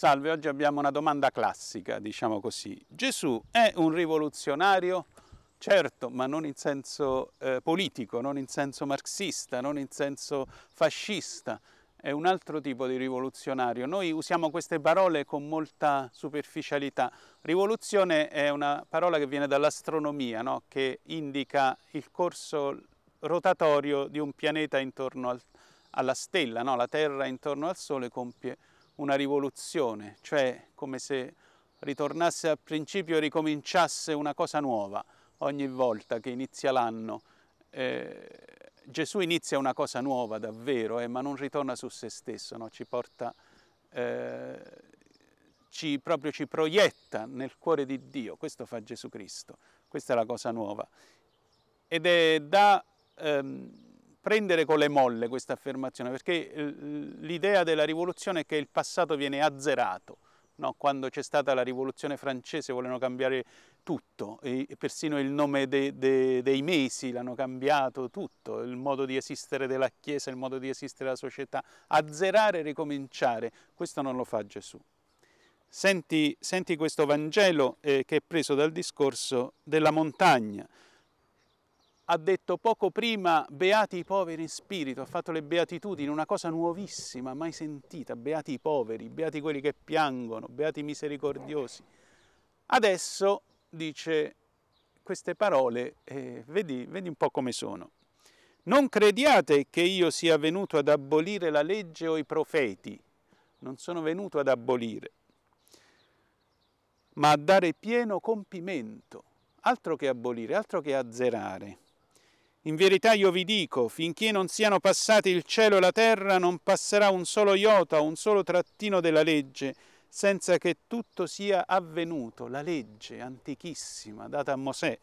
Salve, oggi abbiamo una domanda classica, diciamo così. Gesù è un rivoluzionario? Certo, ma non in senso eh, politico, non in senso marxista, non in senso fascista. È un altro tipo di rivoluzionario. Noi usiamo queste parole con molta superficialità. Rivoluzione è una parola che viene dall'astronomia, no? che indica il corso rotatorio di un pianeta intorno al, alla stella. No? La Terra intorno al Sole compie una rivoluzione, cioè come se ritornasse al principio e ricominciasse una cosa nuova ogni volta che inizia l'anno. Eh, Gesù inizia una cosa nuova davvero, eh, ma non ritorna su se stesso, no? ci porta, eh, ci, proprio ci proietta nel cuore di Dio, questo fa Gesù Cristo, questa è la cosa nuova. Ed è da... Ehm, prendere con le molle questa affermazione, perché eh, l'idea della rivoluzione è che il passato viene azzerato. No? Quando c'è stata la rivoluzione francese volevano cambiare tutto, persino il nome de, de, dei mesi l'hanno cambiato tutto, il modo di esistere della Chiesa, il modo di esistere della società. Azzerare e ricominciare, questo non lo fa Gesù. Senti, senti questo Vangelo eh, che è preso dal discorso della montagna ha detto poco prima beati i poveri in spirito, ha fatto le beatitudini, una cosa nuovissima, mai sentita, beati i poveri, beati quelli che piangono, beati i misericordiosi. Adesso dice queste parole, eh, vedi, vedi un po' come sono. Non crediate che io sia venuto ad abolire la legge o i profeti, non sono venuto ad abolire, ma a dare pieno compimento, altro che abolire, altro che azzerare. In verità io vi dico, finché non siano passati il cielo e la terra, non passerà un solo iota, un solo trattino della legge, senza che tutto sia avvenuto, la legge antichissima data a Mosè.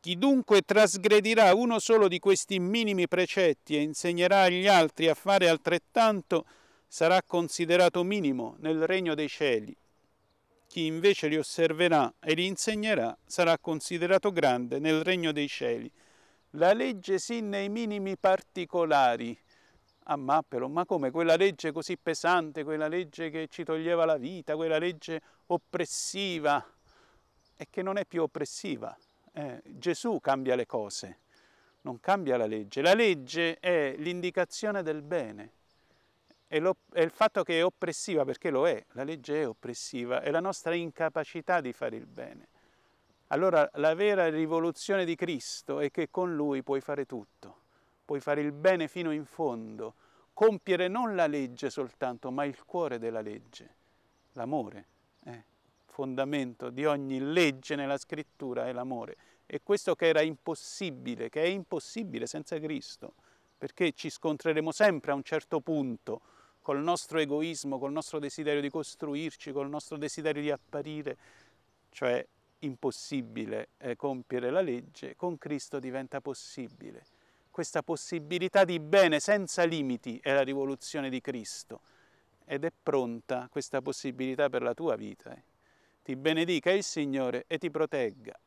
Chi dunque trasgredirà uno solo di questi minimi precetti e insegnerà agli altri a fare altrettanto, sarà considerato minimo nel regno dei cieli. Chi invece li osserverà e li insegnerà sarà considerato grande nel regno dei cieli la legge sin nei minimi particolari. Ah, A ma come quella legge così pesante, quella legge che ci toglieva la vita, quella legge oppressiva, e che non è più oppressiva. Eh, Gesù cambia le cose, non cambia la legge. La legge è l'indicazione del bene. e il fatto che è oppressiva, perché lo è, la legge è oppressiva, è la nostra incapacità di fare il bene. Allora la vera rivoluzione di Cristo è che con Lui puoi fare tutto, puoi fare il bene fino in fondo, compiere non la legge soltanto, ma il cuore della legge, l'amore. Eh? Fondamento di ogni legge nella scrittura è l'amore. E questo che era impossibile, che è impossibile senza Cristo, perché ci scontreremo sempre a un certo punto col nostro egoismo, col nostro desiderio di costruirci, col nostro desiderio di apparire, cioè impossibile eh, compiere la legge, con Cristo diventa possibile. Questa possibilità di bene senza limiti è la rivoluzione di Cristo ed è pronta questa possibilità per la tua vita. Eh. Ti benedica il Signore e ti protegga.